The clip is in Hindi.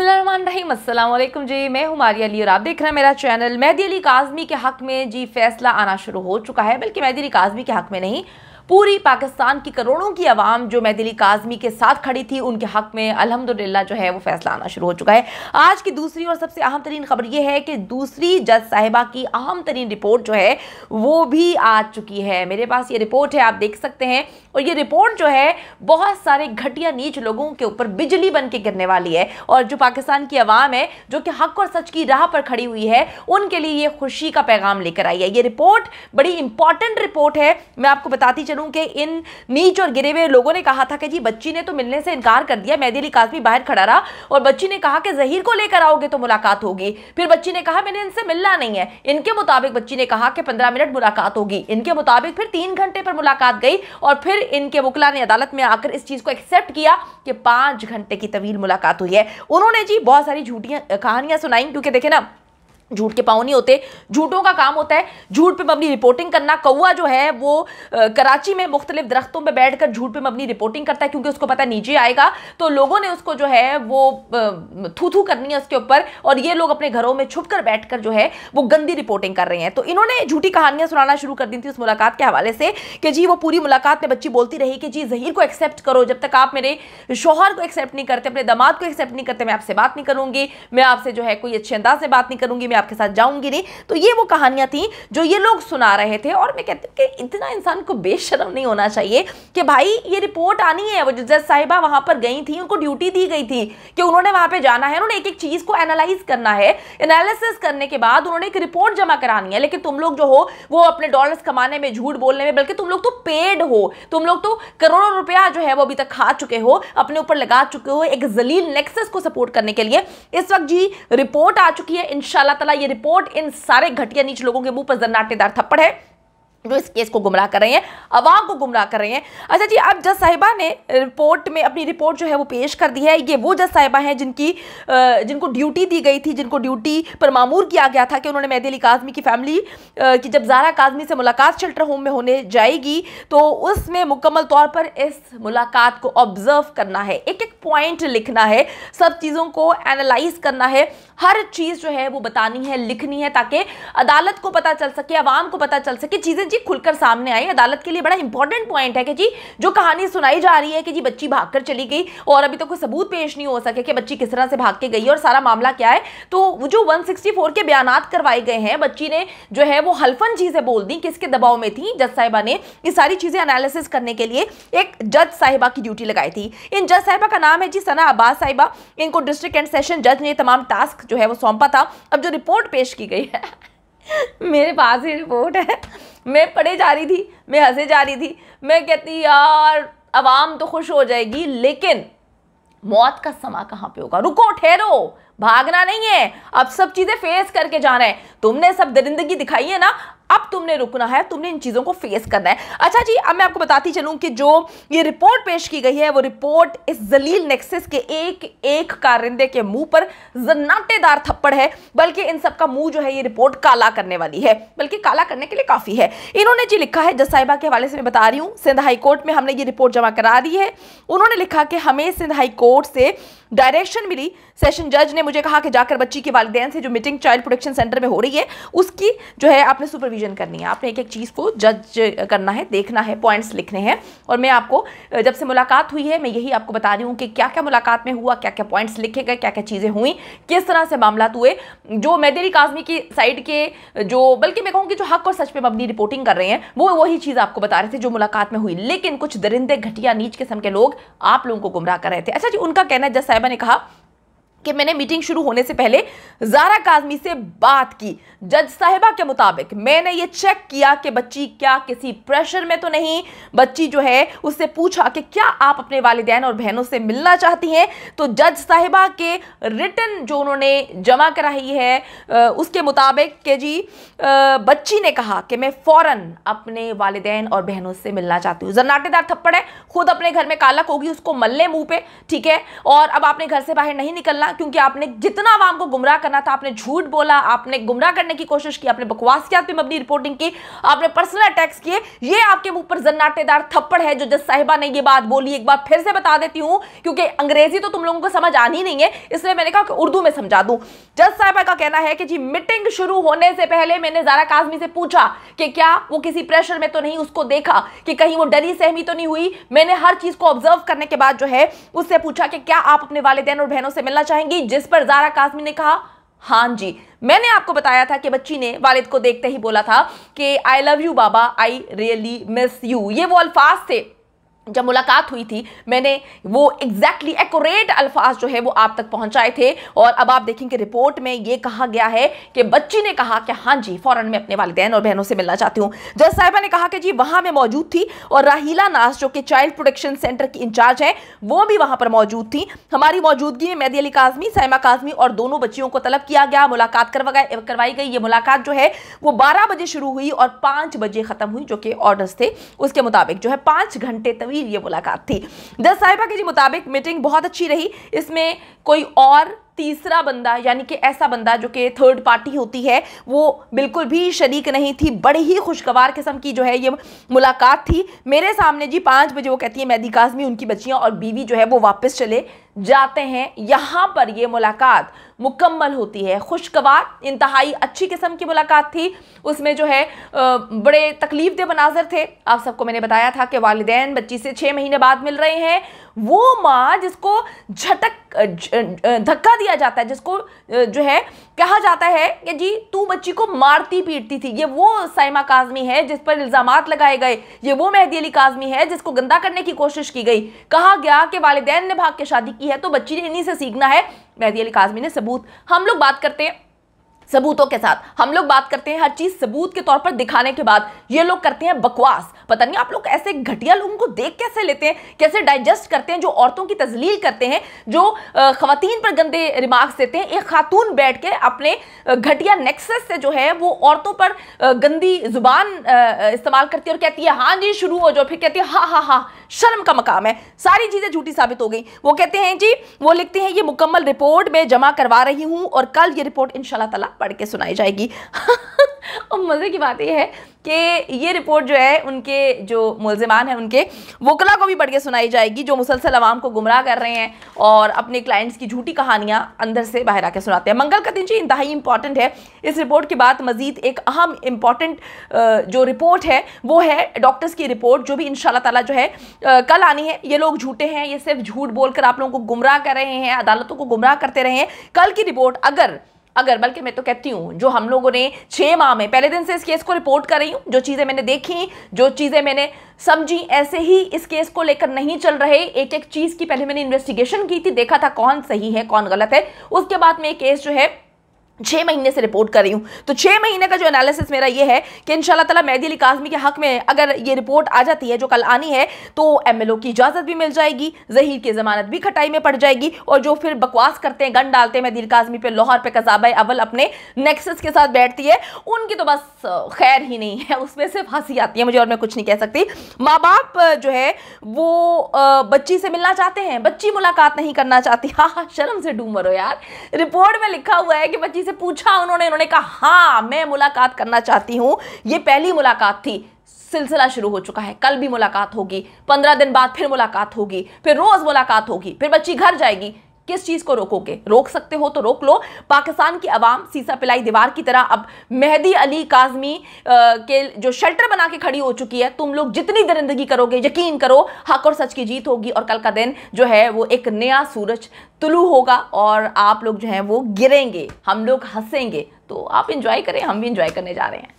रहीम जी मैं हूँ मारिया अली और आप देख रहे हैं मेरा चैनल मेहदी अली काजमी के हक़ में जी फैसला आना शुरू हो चुका है बल्कि मेहदी अली काजमी के हक़ में नहीं पूरी पाकिस्तान की करोड़ों की आवाम जो मैदिली काजमी के साथ खड़ी थी उनके हक में अलहमदिल्ला जो है वो फैसला आना शुरू हो चुका है आज की दूसरी और सबसे अहम तरीन खबर यह है कि दूसरी जज साहिबा की अहम तरीन रिपोर्ट जो है वो भी आ चुकी है मेरे पास ये रिपोर्ट है आप देख सकते हैं और ये रिपोर्ट जो है बहुत सारे घटिया नीच लोगों के ऊपर बिजली बन के गिरने वाली है और जो पाकिस्तान की आवाम है जो कि हक और सच की राह पर खड़ी हुई है उनके लिए ये खुशी का पैगाम लेकर आई है ये रिपोर्ट बड़ी इंपॉर्टेंट रिपोर्ट है मैं आपको बताती चल दूं के इन नीच और गिरे हुए लोगों ने कहा था कि जी बच्ची ने तो मिलने से इनकार कर दिया मैदी अली काजमी बाहर खड़ा रहा और बच्ची ने कहा कि जहीर को लेकर आओगे तो मुलाकात होगी फिर बच्ची ने कहा मैंने इनसे मिलना नहीं है इनके मुताबिक बच्ची ने कहा कि पंद्रह मिनट मुलाकात होगी इनके मुताबिक फिर तीन घंटे पर मुलाकात गई और फिर इनके वकला ने अदालत में आकर इस चीज़ को एक्सेप्ट किया कि पांच घंटे की तवील मुलाकात हुई है उन्होंने जी बहुत सारी झूठियां कहानियां सुनाई क्योंकि देखे ना झूठ के पाँव नहीं होते झूठों का काम होता है झूठ पे मबनी रिपोर्टिंग करना कौआ जो है वो कराची में मुख्तलिफ दरख्तों पर बैठकर झूठ पे मबनी रिपोर्टिंग करता है क्योंकि उसको पता नीचे आएगा तो लोगों ने उसको जो है वो थू थू करनी है उसके ऊपर और ये लोग अपने घरों में छुप कर बैठ कर जो है वो गंदी रिपोर्टिंग कर रहे हैं तो इन्होंने झूठी कहानियाँ सुनाना शुरू कर दी थी उस मुलाकात के हवाले से कि जी वो पूरी मुलाकात में बच्ची बोलती रही कि जी जहीर को एक्सेप्ट करो जब तक आप मेरे शोहर को एक्सेप्ट नहीं करते अपने दमाद को एक्सेप्ट नहीं करते मैं आपसे बात नहीं करूँगी मैं आपसे जो है कोई अच्छे अंदाज से बात नहीं करूँगी मैं आपके साथ जाऊंगी नहीं तो ये वो कहानियां थी जो ये लोग सुना रहे थे और मैं कहती हूँ कि इतना इंसान को बेशरम नहीं होना चाहिए कि भाई ये रिपोर्ट आनी है वो जो जज साहिबा वहां पर गई थी उनको ड्यूटी दी गई थी कि उन्होंने वहां पर जाना है उन्होंने एक एक चीज़ को एनालाइज करना है एनालिसिस करने के बाद उन्होंने एक रिपोर्ट जमा करानी है लेकिन तुम लोग जो हो वो अपने डॉलर्स कमाने में झूठ बोलने में बल्कि तुम लोग तो पेड हो तुम लोग तो करोड़ों रुपया जो है वो अभी तक खा चुके हो अपने ऊपर लगा चुके हो एक जलील नेक्सस को सपोर्ट करने के लिए इस वक्त जी रिपोर्ट आ चुकी है इनशाला ये रिपोर्ट इन सारे घटिया नीच लोगों के मुंह पर जन्नाटेदार थप्पड़ है जो इस केस को गुमराह कर रहे हैं अवाम को गुमराह कर रहे हैं अच्छा जी अब जज साहिबा ने रिपोर्ट में अपनी रिपोर्ट जो है वो पेश कर दी है ये वो जज साहिबा हैं जिनकी जिनको ड्यूटी दी गई थी जिनको ड्यूटी पर मामूर किया गया था कि उन्होंने मेहदी अली काजमी की फैमिली की जब जारा काजमी से मुलाकात शेल्टर होम में होने जाएगी तो उसमें मुकम्मल तौर पर इस मुलाकात को ऑब्जर्व करना है एक एक पॉइंट लिखना है सब चीज़ों को एनालाइज करना है हर चीज़ जो है वो बतानी है लिखनी है ताकि अदालत को पता चल सके आवाम को पता चल सके चीज़ें देखिए खुलकर सामने आई अदालत के लिए बड़ा इंपॉर्टेंट पॉइंट है कि जी जो कहानी सुनाई जा रही है कि जी बच्ची भागकर चली गई और अभी तो कोई सबूत पेश नहीं हो सके कि बच्ची किस तरह से भाग के गई और सारा मामला क्या है तो जो वन के बयान करवाए गए हैं बच्ची ने जो है वो हल्फन चीज़ें बोल दी किसके दबाव में थी जज साहिबा ने ये सारी चीज़ें एनालिसिस करने के लिए एक जज साहिबा की ड्यूटी लगाई थी इन जज साहिबा का नाम है जी सना अब्बास साहिबा इनको डिस्ट्रिक्ट एंड सेशन जज ने तमाम टास्क जो है वो सौंपा था अब जो रिपोर्ट पेश की गई है मेरे पास ही रिपोर्ट है मैं पढ़े जा रही थी मैं हंसे जा रही थी मैं कहती यार आवाम तो खुश हो जाएगी लेकिन मौत का समा कहाँ पे होगा रुको ठहरो भागना नहीं है अब सब चीज़ें फेस करके जाना है तुमने सब दरिंदगी दिखाई है ना अब तुमने रुकना है तुमने इन चीज़ों को फेस करना है अच्छा जी अब मैं आपको बताती चलूं कि जो ये रिपोर्ट पेश की गई है वो रिपोर्ट इस जलील नेक्सेस के एक एक कारिंदे के मुंह पर जन्नाटेदार थप्पड़ है बल्कि इन सब का मुंह जो है ये रिपोर्ट काला करने वाली है बल्कि काला करने के लिए काफ़ी है इन्होंने जी लिखा है जस साहिबा के हवाले से मैं बता रही हूँ सिंध हाईकोर्ट में हमने ये रिपोर्ट जमा करा दी है उन्होंने लिखा कि हमें सिंध हाईकोर्ट से डायरेक्शन मिली सेशन जज ने मुझे कहा कि जाकर बच्ची के वालदेन से जो मीटिंग चाइल्ड प्रोटेक्शन सेंटर में हो रही है उसकी जो है आपने सुपरविजन रिवीजन करनी है आपने एक एक चीज़ को जज करना है देखना है पॉइंट्स लिखने हैं और मैं आपको जब से मुलाकात हुई है मैं यही आपको बता रही हूँ कि क्या क्या मुलाकात में हुआ क्या क्या पॉइंट्स लिखे गए क्या क्या चीज़ें हुई किस तरह से मामला हुए जो मैदेरी काजमी की साइड के जो बल्कि मैं कहूँगी जो हक और सच पर मबनी रिपोर्टिंग कर रहे हैं वो वही चीज़ आपको बता रहे थे जो मुलाकात में हुई लेकिन कुछ दरिंदे घटिया नीच किस्म के लोग आप लोगों को गुमराह कर रहे थे अच्छा जी उनका कहना है जज साहिबा ने कहा कि मैंने मीटिंग शुरू होने से पहले जारा काजमी से बात की जज साहिबा के मुताबिक मैंने ये चेक किया कि बच्ची क्या किसी प्रेशर में तो नहीं बच्ची जो है उससे पूछा कि क्या आप अपने वालदेन और बहनों से मिलना चाहती हैं तो जज साहिबा के रिटर्न जो उन्होंने जमा कराई है उसके मुताबिक के जी बच्ची ने कहा कि मैं फौरन अपने वालदेन और बहनों से मिलना चाहती हूँ जन्नाटेदार थप्पड़ है खुद अपने घर में कालक होगी उसको मलने मुंह पे ठीक है और अब आपने घर से बाहर नहीं निकलना क्योंकि आपने जितना आवाम को गुमराह करना था आपने झूठ बोला आपने गुमराह करने की कोशिश की आपने बकवास किया पे मबनी रिपोर्टिंग की आपने पर्सनल अटैक्स किए ये आपके मुंह पर जन्नाटेदार थप्पड़ है जो जज साहिबा ने ये बात बोली एक बार फिर से बता देती हूँ क्योंकि अंग्रेजी तो तुम लोगों को समझ आनी नहीं है इसलिए मैंने कहा कि उर्दू में समझा दूँ जज साहिबा का कहना है कि जी मीटिंग शुरू होने से पहले मैंने जारा काजमी से पूछा कि क्या वो किसी प्रेशर में तो नहीं उसको देखा कि कहीं वो डरी सहमी तो नहीं हुई मैंने हर चीज़ को ऑब्जर्व करने के बाद जो है उससे पूछा कि क्या आप अपने वालदेन और बहनों से मिलना चाहेंगी जिस पर जारा काजमी ने कहा हाँ जी मैंने आपको बताया था कि बच्ची ने वालिद को देखते ही बोला था कि आई लव यू बाबा आई रियली मिस यू ये वो अल्फाज थे जब मुलाकात हुई थी मैंने वो एग्जैक्टली एक्यूरेट अल्फाज जो है वो आप तक पहुंचाए थे और अब आप देखेंगे रिपोर्ट में ये कहा गया है कि बच्ची ने कहा कि हाँ जी फ़ौरन मैं अपने वालदेन और बहनों से मिलना चाहती हूँ जज साहिबा ने कहा कि जी वहाँ मैं मौजूद थी और राहीला नास जो कि चाइल्ड प्रोटेक्शन सेंटर की इंचार्ज है वो भी वहाँ पर मौजूद थी हमारी मौजूदगी में मैदी अली काजमी सैमा काजमी और दोनों बच्चियों को तलब किया गया मुलाकात करवाई गई ये मुलाकात जो है वो बारह बजे शुरू हुई और पाँच बजे ख़त्म हुई जो कि ऑर्डर्स थे उसके मुताबिक जो है पाँच घंटे तवी ही ये मुलाकात थी द साहिबा के जी मुताबिक मीटिंग बहुत अच्छी रही इसमें कोई और तीसरा बंदा यानी कि ऐसा बंदा जो कि थर्ड पार्टी होती है वो बिल्कुल भी शरीक नहीं थी बड़ी ही खुशगवार किस्म की जो है ये मुलाकात थी मेरे सामने जी पाँच बजे वो कहती है मैदी काजमी उनकी बच्चियाँ और बीवी जो है वो वापस चले जाते हैं यहाँ पर ये मुलाकात मुकम्मल होती है खुशगवार इंतहाई अच्छी किस्म की मुलाकात थी उसमें जो है बड़े तकलीफ दे मनाजर थे आप सबको मैंने बताया था कि वालदेन बच्ची से छः महीने बाद मिल रहे हैं वो माँ जिसको झटक धक्का दिया जाता है जिसको जो है कहा जाता है कि जी तू बच्ची को मारती पीटती थी ये वो साइमा काजमी है जिस पर इल्ज़ाम लगाए गए ये वो मेहदी अली काजमी है जिसको गंदा करने की कोशिश की गई कहा गया कि वालदेन ने भाग के शादी की है तो बच्ची ने इन्हीं से सीखना है मेहदी अली काजमी ने सबूत हम लोग बात करते हैं सबूतों के साथ हम लोग बात करते हैं हर चीज सबूत के तौर पर दिखाने के बाद ये लोग करते हैं बकवास पता नहीं आप लोग ऐसे घटिया लोगों को देख कैसे लेते हैं कैसे डाइजेस्ट करते हैं जो औरतों की तजलील करते हैं जो खातन पर गंदे रिमार्क्स देते हैं एक खातून बैठ के अपने घटिया नेक्सेस से जो है वो औरतों पर गंदी जुबान इस्तेमाल करती है और कहती है हाँ जी शुरू हो जाओ फिर कहती है हाँ हाँ हाँ शर्म का मकाम है सारी चीज़ें झूठी साबित हो गई वो कहते हैं जी वो लिखते हैं ये मुकम्मल रिपोर्ट में जमा करवा रही हूं और कल ये रिपोर्ट इन पढ़ के सुनाई जाएगी और मज़े की बात यह है कि ये रिपोर्ट जो है उनके जो मुलजमान हैं उनके वकला को भी बढ़ के सुनाई जाएगी जो मुसलसल आवाम को गुमराह कर रहे हैं और अपने क्लाइंट्स की झूठी कहानियाँ अंदर से बाहर आके सुनाते हैं मंगल का दिन जी इंतहाई इंपॉर्टेंट है इस रिपोर्ट के बाद मजीद एक अहम इम्पॉर्टेंट जो रिपोर्ट है वो है डॉक्टर्स की रिपोर्ट जो भी इन ताला जो है कल आनी है ये लोग झूठे हैं ये सिर्फ झूठ बोलकर आप लोगों को गुमराह कर रहे हैं अदालतों को गुमराह करते रहे हैं कल की रिपोर्ट अगर अगर बल्कि मैं तो कहती हूँ जो हम लोगों ने छः माह में पहले दिन से इस केस को रिपोर्ट कर रही हूँ जो चीज़ें मैंने देखी जो चीज़ें मैंने समझी ऐसे ही इस केस को लेकर नहीं चल रहे एक एक चीज़ की पहले मैंने इन्वेस्टिगेशन की थी देखा था कौन सही है कौन गलत है उसके बाद में केस जो है छः महीने से रिपोर्ट कर रही हूँ तो छः महीने का जो एनालिसिस मेरा ये है कि इन तला मैदी अली काजमी के हक में अगर ये रिपोर्ट आ जाती है जो कल आनी है तो एम की इजाज़त भी मिल जाएगी जहीर की ज़मानत भी खटाई में पड़ जाएगी और जो फिर बकवास करते हैं गन डालते हैं मेहदी अली काजमी पर लाहौर पर कजाबा अवल अपने नेक्सेस के साथ बैठती है उनकी तो बस खैर ही नहीं है उसमें सिर्फ हंसी आती है मुझे और मैं कुछ नहीं कह सकती माँ बाप जो है वो बच्ची से मिलना चाहते हैं बच्ची मुलाकात नहीं करना चाहती हाँ हाँ शर्म से डूमर हो यार रिपोर्ट में लिखा हुआ है कि बच्ची से पूछा उन्होंने उन्होंने कहा हाँ मैं मुलाकात करना चाहती हूँ ये पहली मुलाकात थी सिलसिला शुरू हो चुका है कल भी मुलाकात होगी पंद्रह दिन बाद फिर मुलाकात होगी फिर रोज़ मुलाकात होगी फिर बच्ची घर जाएगी किस चीज को रोकोगे रोक सकते हो तो रोक लो पाकिस्तान की आवाम सीसा पिलाई दीवार की तरह अब मेहदी अली काजमी के जो शेल्टर बना के खड़ी हो चुकी है तुम लोग जितनी दरिंदगी करोगे यकीन करो हक और सच की जीत होगी और कल का दिन जो है वो एक नया सूरज तुलू होगा और आप लोग जो है वो गिरेंगे हम लोग हंसेंगे तो आप इंजॉय करें हम भी इंजॉय करने जा रहे हैं